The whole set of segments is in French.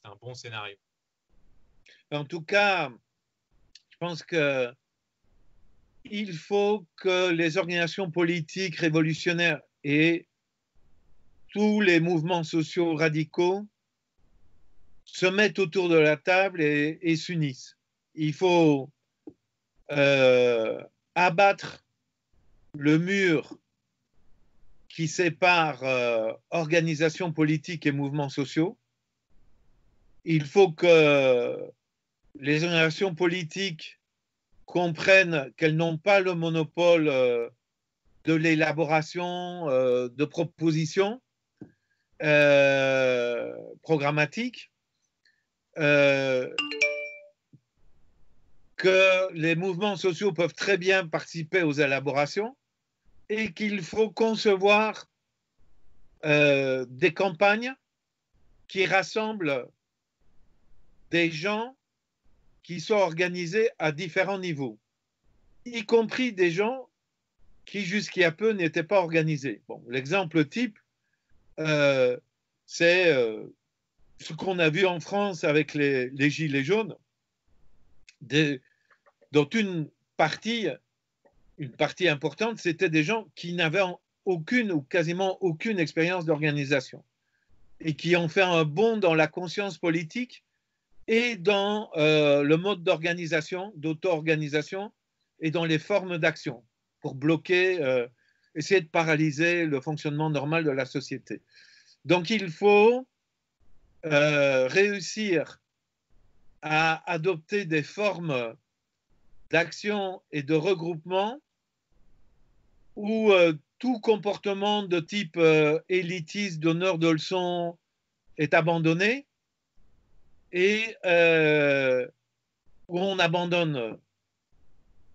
c'est un bon scénario. En tout cas, je pense que il faut que les organisations politiques révolutionnaires et tous les mouvements sociaux radicaux se mettent autour de la table et, s'unissent. Il faut euh, abattre le mur qui sépare euh, organisations politiques et mouvements sociaux il faut que les générations politiques comprennent qu'elles n'ont pas le monopole euh, de l'élaboration euh, de propositions euh, programmatiques, que les mouvements sociaux peuvent très bien participer aux élaborations et qu'il faut concevoir des campagnes qui rassemblent des gens qui sont organisés à différents niveaux, y compris des gens qui jusqu'à peu n'étaient pas organisés. Bon, l'exemple type, euh, c'est euh, ce qu'on a vu en France avec les, Gilets jaunes, dont une partie, une partie importante, c'était des gens qui n'avaient aucune ou quasiment aucune expérience d'organisation et qui ont fait un bond dans la conscience politique et dans euh, le mode d'organisation, d'auto-organisation et dans les formes d'action pour bloquer, euh, essayer de paralyser le fonctionnement normal de la société. Donc il faut euh, réussir à adopter des formes d'action et de regroupement où tout comportement de type élitiste, donneur de leçons est abandonné et euh, où on abandonne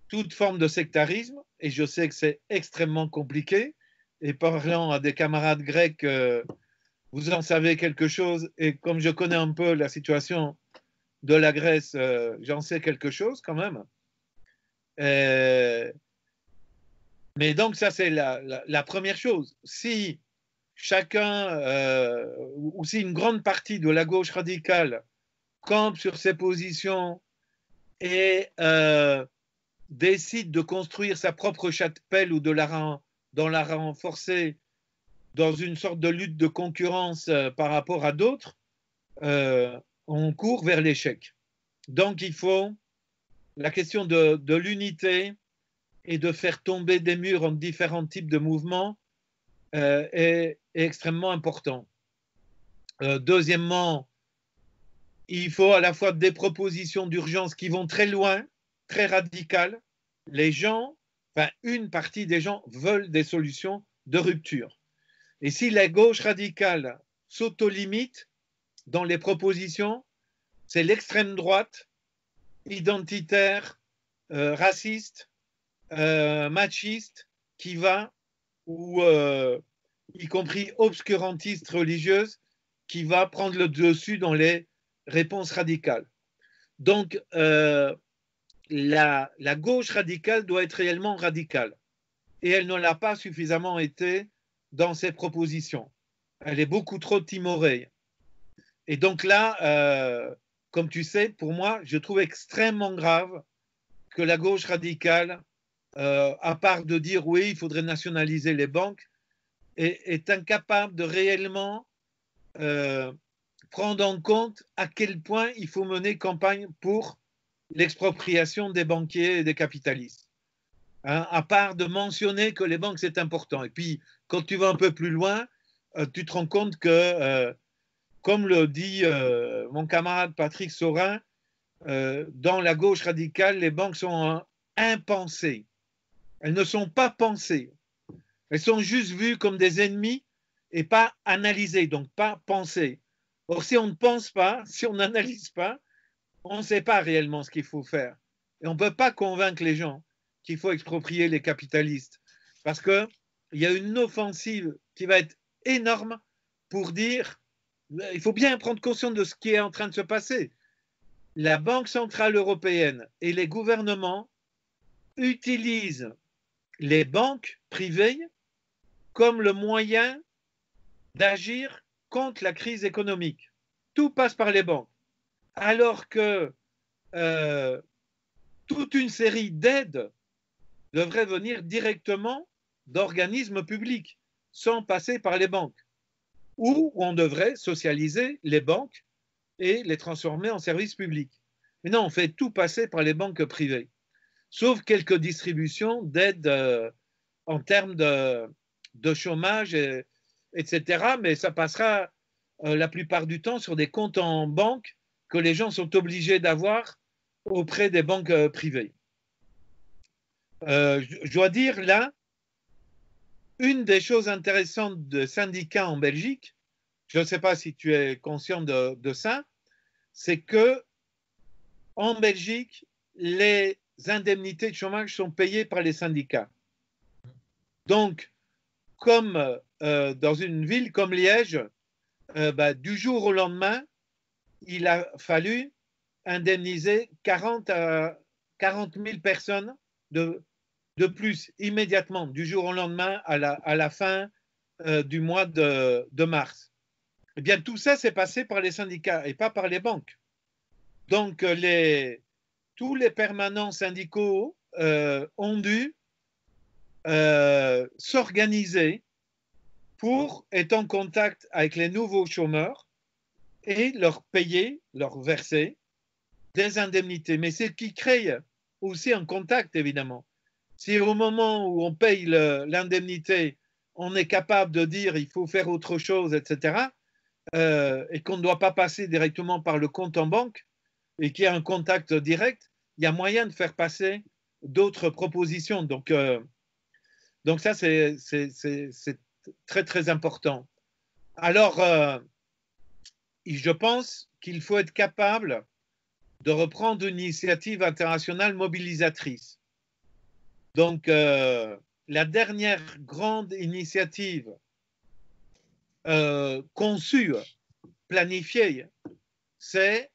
toute forme de sectarisme, et je sais que c'est extrêmement compliqué, et parlant à des camarades grecs, euh, vous en savez quelque chose, et comme je connais un peu la situation de la Grèce, euh, j'en sais quelque chose quand même. mais donc ça, c'est la, première chose. Si chacun, ou si une grande partie de la gauche radicale campe sur ses positions et euh, décide de construire sa propre chapelle ou de la, dans la renforcer dans une sorte de lutte de concurrence euh, par rapport à d'autres, on euh, court vers l'échec. Donc il faut la question de, l'unité et de faire tomber des murs en différents types de mouvements est, extrêmement important. deuxièmement, il faut à la fois des propositions d'urgence qui vont très loin, très radicales. Les gens, enfin une partie des gens veulent des solutions de rupture. Et si la gauche radicale s'autolimite dans les propositions, c'est l'extrême droite identitaire, euh, raciste, euh, machiste qui va, ou euh, y compris obscurantiste religieuse, qui va prendre le dessus dans les réponse radicale. Donc, euh, la, gauche radicale doit être réellement radicale. Et elle ne l'a pas suffisamment été dans ses propositions. Elle est beaucoup trop timorée. Et donc là, euh, comme tu sais, pour moi, je trouve extrêmement grave que la gauche radicale, euh, à part de dire oui, il faudrait nationaliser les banques, est, incapable de réellement prendre en compte à quel point il faut mener campagne pour l'expropriation des banquiers et des capitalistes. Hein, à part de mentionner que les banques, c'est important. Et puis, quand tu vas un peu plus loin, euh, tu te rends compte que, euh, comme le dit euh, mon camarade Patrick Saurin, dans la gauche radicale, les banques sont impensées. Elles ne sont pas pensées. Elles sont juste vues comme des ennemis et pas analysées, donc pas pensées. Or, si on ne pense pas, si on n'analyse pas, on ne sait pas réellement ce qu'il faut faire. Et on ne peut pas convaincre les gens qu'il faut exproprier les capitalistes. Parce qu'il y a une offensive qui va être énorme pour dire il faut bien prendre conscience de ce qui est en train de se passer. La Banque centrale européenne et les gouvernements utilisent les banques privées comme le moyen d'agir contre la crise économique. Tout passe par les banques. Alors que euh, toute une série d'aides devrait venir directement d'organismes publics, sans passer par les banques, ou on devrait socialiser les banques et les transformer en services publics. Mais non, on fait tout passer par les banques privées, sauf quelques distributions d'aides euh, en termes de, de chômage et, etc. Mais ça passera euh, la plupart du temps sur des comptes en banque que les gens sont obligés d'avoir auprès des banques euh, privées. Euh, je dois dire là, une des choses intéressantes de syndicats en Belgique, je ne sais pas si tu es conscient de, de ça, c'est que en Belgique, les indemnités de chômage sont payées par les syndicats. Donc, comme euh, dans une ville comme Liège, euh, bah, du jour au lendemain, il a fallu indemniser 40, 000 euh, personnes de, plus immédiatement, du jour au lendemain à la, fin du mois de, mars. Eh bien, tout ça s'est passé par les syndicats et pas par les banques. Donc, les, tous les permanents syndicaux ont dû s'organiser pour être en contact avec les nouveaux chômeurs et leur payer, leur verser des indemnités. Mais c'est ce qui crée aussi un contact, évidemment. Si au moment où on paye l'indemnité, on est capable de dire il faut faire autre chose, etc., euh, et qu'on ne doit pas passer directement par le compte en banque, et qu'il y a un contact direct, il y a moyen de faire passer d'autres propositions. Donc, euh, donc ça, c'est très très important. Alors, euh, je pense qu'il faut être capable de reprendre une initiative internationale mobilisatrice. Donc, euh, la dernière grande initiative conçue, euh, planifiée, c'est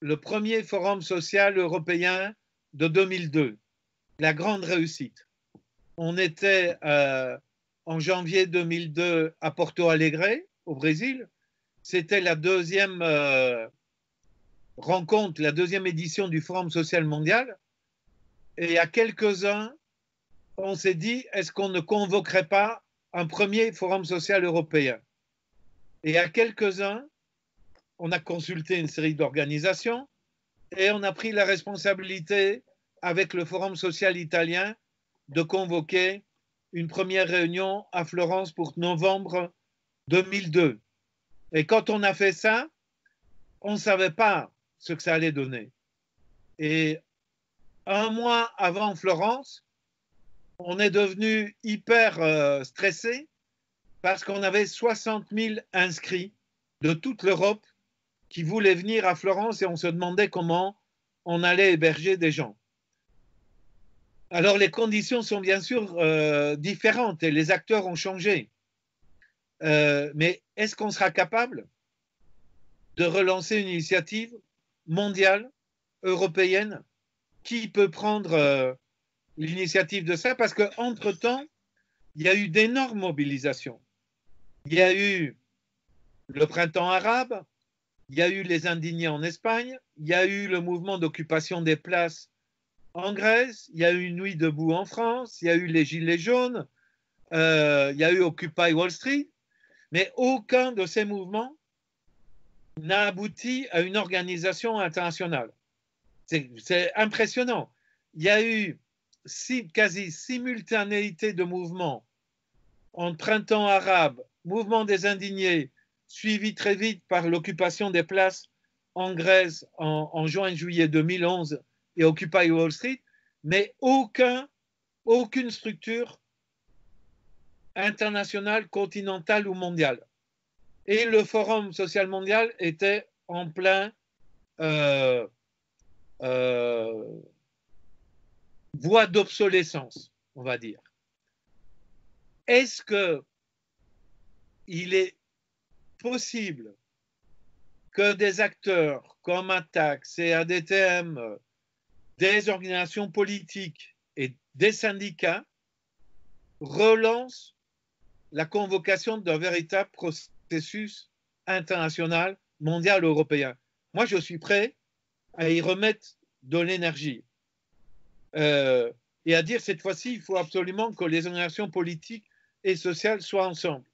le premier forum social européen de 2002, la grande réussite. On était euh, en janvier 2002 à Porto Alegre, au Brésil. C'était la deuxième euh, rencontre, la deuxième édition du Forum social mondial. Et à quelques-uns, on s'est dit, est-ce qu'on ne convoquerait pas un premier Forum social européen Et à quelques-uns, on a consulté une série d'organisations et on a pris la responsabilité avec le Forum social italien de convoquer une première réunion à Florence pour novembre 2002. Et quand on a fait ça, on ne savait pas ce que ça allait donner. Et un mois avant Florence, on est devenu hyper euh, stressé parce qu'on avait 60 000 inscrits de toute l'Europe qui voulaient venir à Florence et on se demandait comment on allait héberger des gens. Alors les conditions sont bien sûr euh, différentes et les acteurs ont changé. Euh, mais est-ce qu'on sera capable de relancer une initiative mondiale, européenne Qui peut prendre euh, l'initiative de ça Parce qu'entre-temps, il y a eu d'énormes mobilisations. Il y a eu le printemps arabe, il y a eu les indignés en Espagne, il y a eu le mouvement d'occupation des places en Grèce, il y a eu une nuit debout en France, il y a eu les Gilets jaunes, euh, il y a eu Occupy Wall Street, mais aucun de ces mouvements n'a abouti à une organisation internationale. C'est impressionnant. Il y a eu quasi simultanéité de mouvements en printemps arabe, mouvement des indignés, suivi très vite par l'occupation des places en Grèce en, en juin-juillet 2011 et Occupy Wall Street, mais aucun, aucune structure internationale, continentale ou mondiale. Et le Forum social mondial était en plein euh, euh, voie d'obsolescence, on va dire. Est-ce que il est possible que des acteurs comme ATTAC, CADTM, des organisations politiques et des syndicats relancent la convocation d'un véritable processus international, mondial, européen. Moi, je suis prêt à y remettre de l'énergie euh, et à dire cette fois-ci, il faut absolument que les organisations politiques et sociales soient ensemble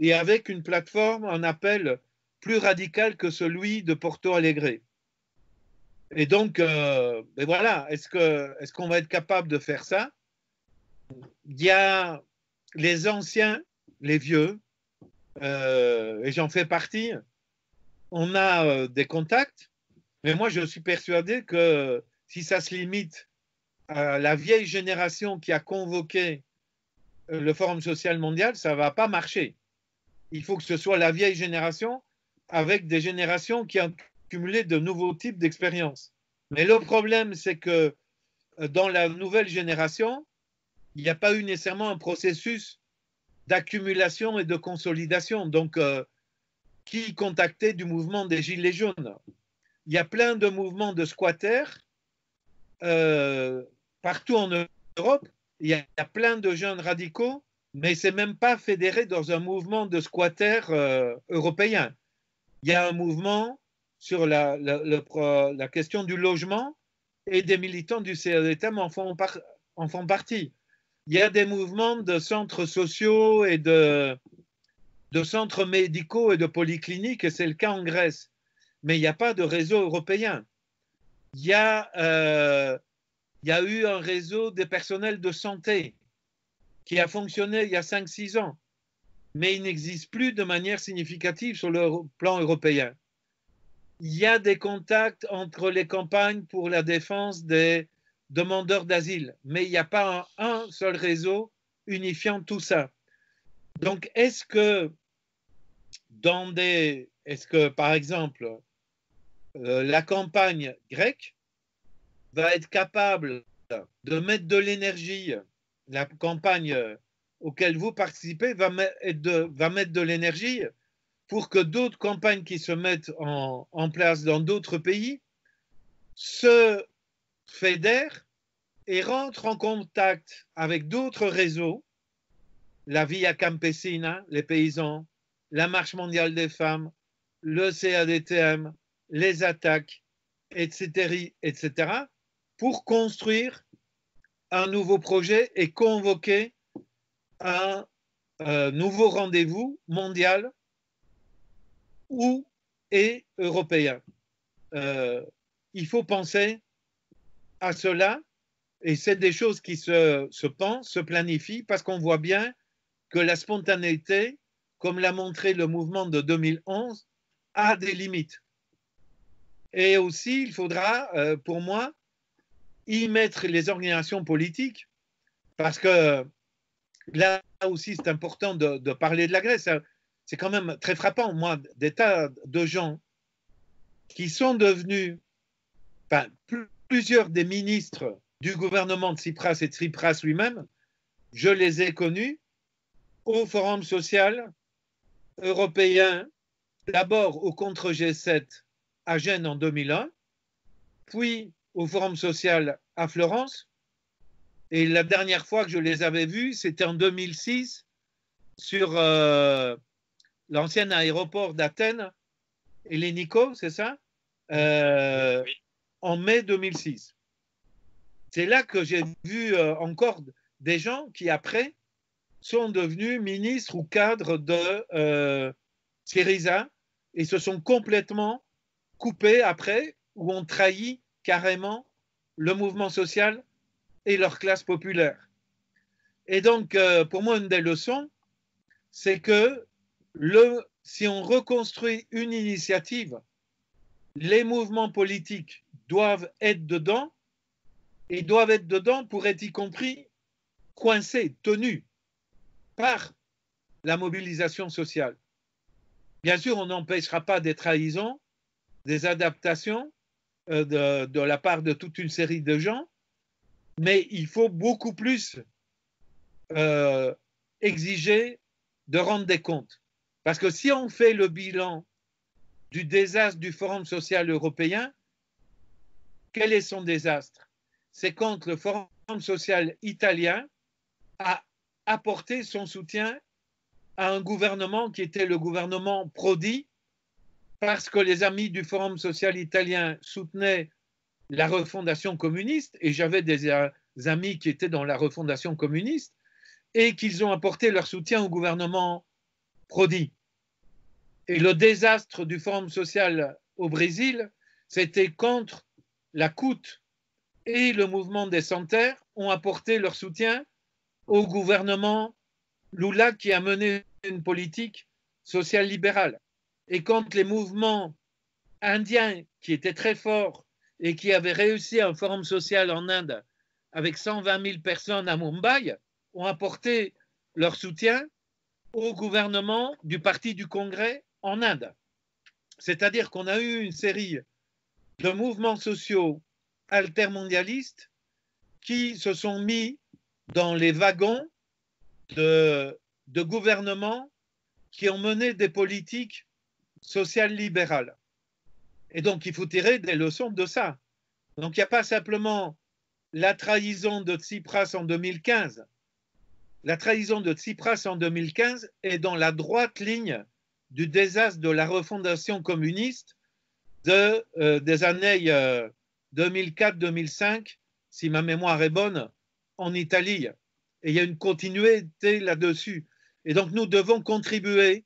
et avec une plateforme, un appel plus radical que celui de Porto Alegre. Et donc, euh, voilà, est-ce qu'on est qu'on va être capable de faire ça Il y a les anciens, les vieux, euh, et j'en fais partie, on a euh, des contacts, mais moi je suis persuadé que si ça se limite à la vieille génération qui a convoqué le Forum social mondial, ça ne va pas marcher. Il faut que ce soit la vieille génération avec des générations qui, ont de nouveaux types d'expériences. Mais le problème, c'est que euh, dans la nouvelle génération, il n'y a pas eu nécessairement un processus d'accumulation et de consolidation. Donc, euh, qui contactait du mouvement des Gilets jaunes Il y a plein de mouvements de squatters euh, partout en Europe. Il y, a, plein de jeunes radicaux, mais c'est même pas fédéré dans un mouvement de squatters européen. Il y a un mouvement sur la, question du logement et des militants du CRDTM en font, en font partie. Il y a des mouvements de centres sociaux et de, centres médicaux et de polycliniques, et c'est le cas en Grèce. Mais il n'y a pas de réseau européen. Il y, a, euh, il eu un réseau des personnels de santé qui a fonctionné il y a 5-6 ans, mais il n'existe plus de manière significative sur le plan européen il y a des contacts entre les campagnes pour la défense des demandeurs d'asile, mais il n'y a pas un, seul réseau unifiant tout ça. Donc, est-ce que dans des, est-ce que par exemple euh, la campagne grecque va être capable de mettre de l'énergie, la campagne auquel vous participez va mettre de l'énergie pour que d'autres campagnes qui se mettent en, place dans d'autres pays se fédèrent et rentrent en contact avec d'autres réseaux, la Via Campesina, les paysans, la Marche mondiale des femmes, le CADTM, les attaques, etc., etc., pour construire un nouveau projet et convoquer un euh, nouveau rendez-vous mondial ou est européen. Euh, il faut penser à cela et c'est des choses qui se, se pensent, se planifient, parce qu'on voit bien que la spontanéité, comme l'a montré le mouvement de 2011, a des limites. Et aussi, il faudra, euh, pour moi, y mettre les organisations politiques, parce que là aussi, c'est important de, parler de la Grèce c'est quand même très frappant, moi, des tas de gens qui sont devenus, enfin, plusieurs des ministres du gouvernement de Tsipras et Tsipras lui-même, je les ai connus au Forum social européen, d'abord au contre-G7 à Gênes en 2001, puis au Forum social à Florence. Et la dernière fois que je les avais vus, c'était en 2006 sur euh, l'ancien aéroport d'Athènes, Hélénico, c'est ça euh, En mai 2006. C'est là que j'ai vu euh, encore des gens qui, après, sont devenus ministres ou cadres de euh, Syriza et se sont complètement coupés après ou ont trahi carrément le mouvement social et leur classe populaire. Et donc, pour moi, une des leçons, c'est que le, si on reconstruit une initiative, les mouvements politiques doivent être dedans, et doivent être dedans pour être y compris coincés, tenus par la mobilisation sociale. Bien sûr, on n'empêchera pas des trahisons, des adaptations euh, de, la part de toute une série de gens, mais il faut beaucoup plus euh, exiger de rendre des comptes. Parce que si on fait le bilan du désastre du Forum social européen, quel est son désastre C'est quand le Forum social italien a apporté son soutien à un gouvernement qui était le gouvernement Prodi, parce que les amis du Forum social italien soutenaient la refondation communiste, et j'avais des amis qui étaient dans la refondation communiste, et qu'ils ont apporté leur soutien au gouvernement Prodi. Et le désastre du Forum social au Brésil, c'était contre la coûte et le mouvement des terre ont apporté leur soutien au gouvernement Lula qui a mené une politique sociale libérale. Et quand les mouvements indiens, qui étaient très forts et qui avaient réussi un forum social en Inde avec 120 000 personnes à Mumbai, ont apporté leur soutien, au gouvernement du Parti du Congrès en Inde. C'est-à-dire qu'on a eu une série de mouvements sociaux altermondialistes qui se sont mis dans les wagons de, de gouvernements qui ont mené des politiques sociales libérales. Et donc, il faut tirer des leçons de ça. Donc, il n'y a pas simplement la trahison de Tsipras en 2015, la trahison de Tsipras en 2015 est dans la droite ligne du désastre de la refondation communiste euh, des années 2004-2005, euh, si ma mémoire est bonne, en Italie. Et il y a une continuité là-dessus. Et donc nous devons contribuer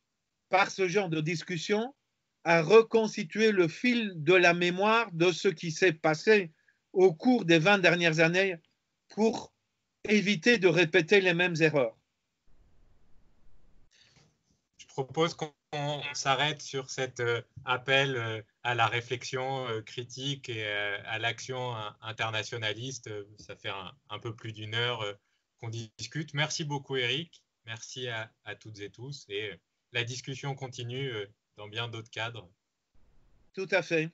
par ce genre de discussion à reconstituer le fil de la mémoire de ce qui s'est passé au cours des 20 dernières années pour éviter de répéter les mêmes erreurs. Je propose qu'on s'arrête sur cet euh, appel euh, à la réflexion euh, critique et à l'action internationaliste. Ça fait un, peu plus d'une heure qu'on discute. Merci beaucoup, Eric. Merci à toutes et tous. Et la discussion continue dans bien d'autres cadres. Tout à fait.